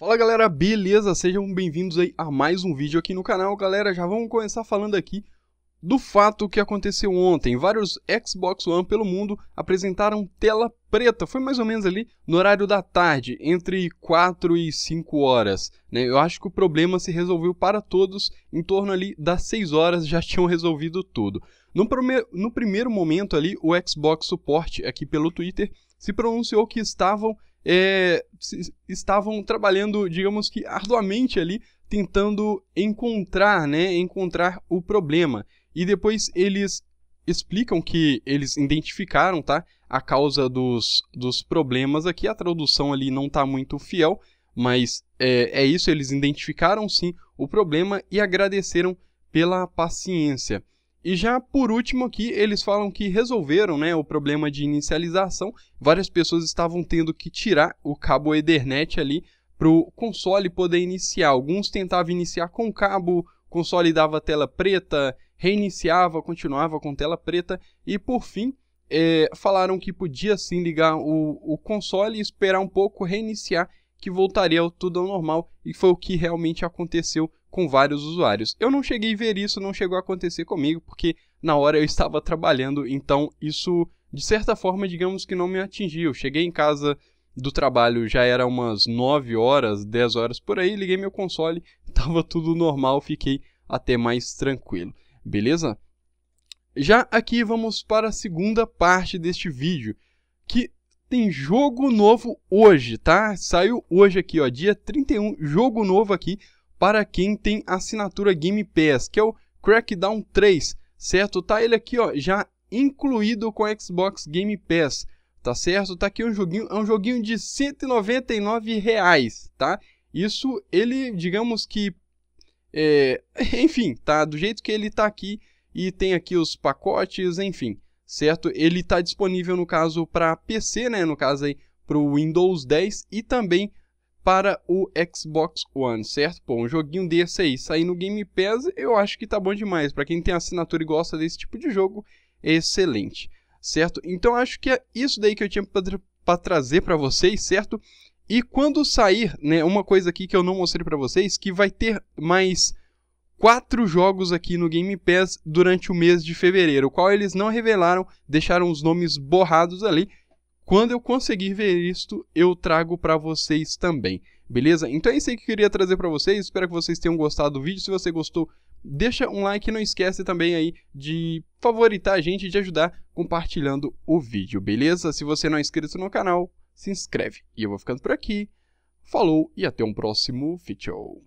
Fala galera, beleza? Sejam bem-vindos aí a mais um vídeo aqui no canal. Galera, já vamos começar falando aqui do fato que aconteceu ontem. Vários Xbox One pelo mundo apresentaram tela preta. Foi mais ou menos ali no horário da tarde, entre 4 e 5 horas. Né? Eu acho que o problema se resolveu para todos em torno ali das 6 horas, já tinham resolvido tudo. No, prime no primeiro momento ali, o Xbox Support, aqui pelo Twitter, se pronunciou que estavam é, estavam trabalhando, digamos que arduamente ali, tentando encontrar, né, encontrar o problema. E depois eles explicam que eles identificaram, tá, a causa dos, dos problemas aqui. A tradução ali não tá muito fiel, mas é, é isso. Eles identificaram sim o problema e agradeceram pela paciência. E já por último aqui, eles falam que resolveram né, o problema de inicialização. Várias pessoas estavam tendo que tirar o cabo Ethernet ali para o console poder iniciar. Alguns tentavam iniciar com cabo, o console dava tela preta, reiniciava, continuava com tela preta e por fim é, falaram que podia sim ligar o, o console e esperar um pouco, reiniciar, que voltaria ao tudo ao normal e foi o que realmente aconteceu com vários usuários. Eu não cheguei a ver isso, não chegou a acontecer comigo, porque na hora eu estava trabalhando, então isso de certa forma, digamos que não me atingiu. Cheguei em casa do trabalho já era umas 9 horas, 10 horas por aí, liguei meu console, tava tudo normal, fiquei até mais tranquilo, beleza? Já aqui vamos para a segunda parte deste vídeo, que tem jogo novo hoje, tá? Saiu hoje aqui, ó, dia 31, jogo novo aqui para quem tem assinatura Game Pass, que é o Crackdown 3, certo? Tá ele aqui, ó, já incluído com Xbox Game Pass tá certo? Tá aqui um joguinho, é um joguinho de 199 reais, tá? Isso, ele, digamos que, é, enfim, tá? Do jeito que ele tá aqui e tem aqui os pacotes, enfim, certo? Ele tá disponível, no caso, para PC, né? No caso aí, para o Windows 10 e também para o Xbox One, certo? bom um joguinho desse aí sair no Game Pass, eu acho que tá bom demais. Para quem tem assinatura e gosta desse tipo de jogo, é excelente certo? Então acho que é isso daí que eu tinha para trazer para vocês, certo? E quando sair, né, uma coisa aqui que eu não mostrei para vocês, que vai ter mais quatro jogos aqui no Game Pass durante o mês de fevereiro, o qual eles não revelaram, deixaram os nomes borrados ali. Quando eu conseguir ver isto, eu trago para vocês também, beleza? Então é isso aí que eu queria trazer para vocês, espero que vocês tenham gostado do vídeo, se você gostou, deixa um like, não esquece também aí de favoritar a gente e ajudar compartilhando o vídeo, beleza? Se você não é inscrito no canal, se inscreve. E eu vou ficando por aqui. Falou e até um próximo vídeo.